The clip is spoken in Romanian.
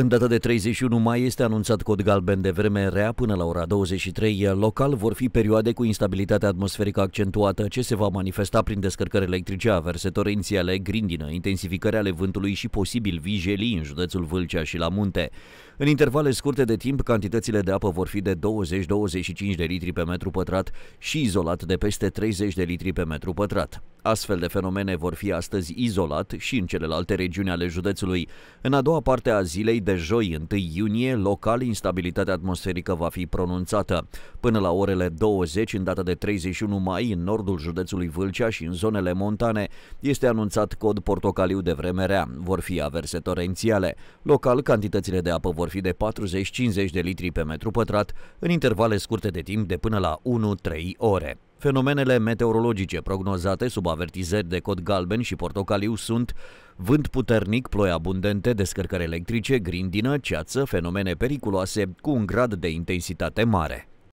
În data de 31 mai este anunțat cod galben de vreme rea până la ora 23. Local vor fi perioade cu instabilitate atmosferică accentuată, ce se va manifesta prin descărcări electrice, averse torențiale, grindină, intensificarea ale vântului și posibil vijelii în județul Vâlcea și la munte. În intervale scurte de timp, cantitățile de apă vor fi de 20-25 de litri pe metru pătrat și izolat de peste 30 de litri pe metru pătrat. Astfel de fenomene vor fi astăzi izolat și în celelalte regiuni ale județului. În a doua parte a zilei de joi, 1 iunie, local instabilitatea atmosferică va fi pronunțată. Până la orele 20, în data de 31 mai, în nordul județului Vâlcea și în zonele montane, este anunțat cod portocaliu de vreme rea. Vor fi averse torențiale. Local, cantitățile de apă vor fi de 40-50 de litri pe metru pătrat, în intervale scurte de timp de până la 1-3 ore. Fenomenele meteorologice prognozate sub avertizări de cod galben și portocaliu sunt vânt puternic, ploi abundente, descărcări electrice, grindină, ceață, fenomene periculoase cu un grad de intensitate mare.